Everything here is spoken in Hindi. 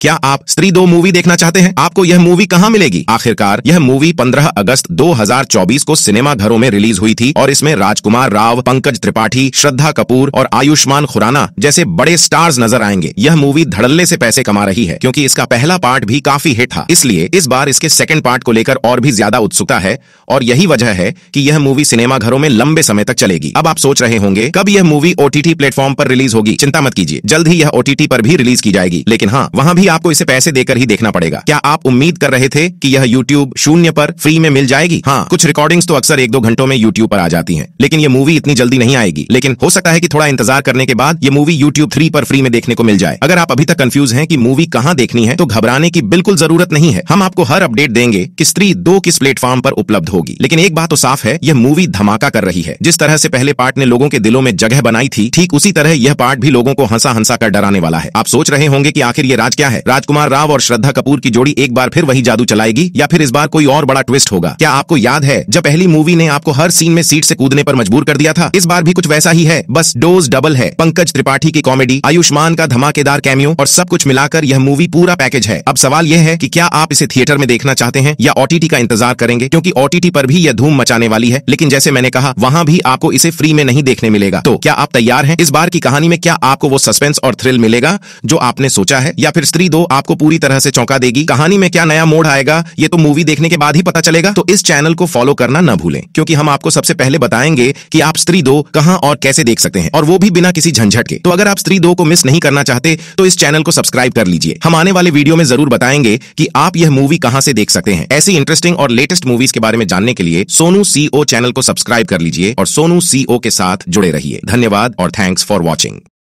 क्या आप स्त्री दो मूवी देखना चाहते हैं आपको यह मूवी कहाँ मिलेगी आखिरकार यह मूवी 15 अगस्त 2024 को सिनेमा घरों में रिलीज हुई थी और इसमें राजकुमार राव पंकज त्रिपाठी श्रद्धा कपूर और आयुष्मान खुराना जैसे बड़े स्टार्स नजर आएंगे यह मूवी धड़ल्ले से पैसे कमा रही है क्योंकि इसका पहला पार्ट भी काफी हिट था इसलिए इस बार इसके सेकेंड पार्ट को लेकर और भी ज्यादा उत्सुकता है और यही वजह है की यह मूवी सिनेमा घरों में लंबे समय तक चलेगी अब आप सोच रहे होंगे कब यह मूवी ओटीटी प्लेटफॉर्म पर रिलीज होगी चिंता मत कीजिए जल्द ही यह ओटीटी पर भी रिलीज की जाएगी लेकिन हाँ वहाँ भी अभी आपको इसे पैसे देकर ही देखना पड़ेगा क्या आप उम्मीद कर रहे थे कि यह यूट्यूब शून्य पर फ्री में मिल जाएगी हाँ कुछ रिकॉर्डिंग्स तो अक्सर एक दो घंटों में यूट्यूब पर आ जाती हैं लेकिन ये मूवी इतनी जल्दी नहीं आएगी लेकिन हो सकता है कि थोड़ा इंतजार करने के बाद ये मूवी यूट्यूब थ्री पर फ्री में देखने को मिल जाए अगर आप अभी तक कंफ्यूज हैं कि मूवी कहाँ देखनी है तो घबराने की बिल्कुल जरूरत नहीं है हम आपको हर अपडेट देंगे कि स्त्री दो किस प्लेटफॉर्म पर उपलब्ध होगी लेकिन एक बात तो साफ है यह मूवी धमाका कर रही है जिस तरह से पहले पार्ट ने लोगों के दिलों में जगह बनाई थी ठीक उसी तरह यह पार्ट भी लोगों को हंसा हंसा कर डराने वाला है आप सोच रहे होंगे की आखिर ये राज क्या है है राजकुमार राव और श्रद्धा कपूर की जोड़ी एक बार फिर वही जादू चलाएगी या फिर इस बार कोई और बड़ा ट्विस्ट होगा क्या आपको याद है जब पहली मूवी ने आपको हर सीन में सीट से कूदने पर मजबूर कर दिया था इस बार भी कुछ वैसा ही है बस डोज डबल है पंकज त्रिपाठी की कॉमेडी आयुष्मान का धमाकेदार कैमियो और सब कुछ मिलाकर यह मूवी पूरा पैकेज है अब सवाल यह है कि क्या आप इसे थिएटर में देखना चाहते हैं या ओटीटी का इंतजार करेंगे क्योंकि ओटीटी पर भी यह धूम मचाने वाली है लेकिन जैसे मैंने कहा वहाँ भी आपको इसे फ्री में नहीं देखने मिलेगा तो क्या आप तैयार हैं इस बार की कहानी में क्या आपको वो सस्पेंस और थ्रिल मिलेगा जो आपने सोचा है या फिर स्त्री मूवी दो आपको पूरी तरह से चौंका देगी कहानी में क्या नया मोड़ आएगा ये तो मूवी देखने के बाद ही पता चलेगा तो इस चैनल को फॉलो करना न भूलें क्योंकि हम आपको सबसे पहले बताएंगे कि आप स्त्री दो कहां और कैसे देख सकते हैं और वो भी बिना किसी झंझट के तो अगर आप स्त्री दो को मिस नहीं करना चाहते तो इस चैनल को सब्सक्राइब कर लीजिए हम आने वाले वीडियो में जरूर बताएंगे कि आप यह मूवी कहाँ से देख सकते हैं ऐसी इंटरेस्टिंग और लेटेस्ट मूवीज के बारे में जानने के लिए सोनू सीओ चैनल को सब्सक्राइब कर लीजिए और सोनू सीओ के साथ जुड़े रहिए धन्यवाद और थैंक्स फॉर वॉचिंग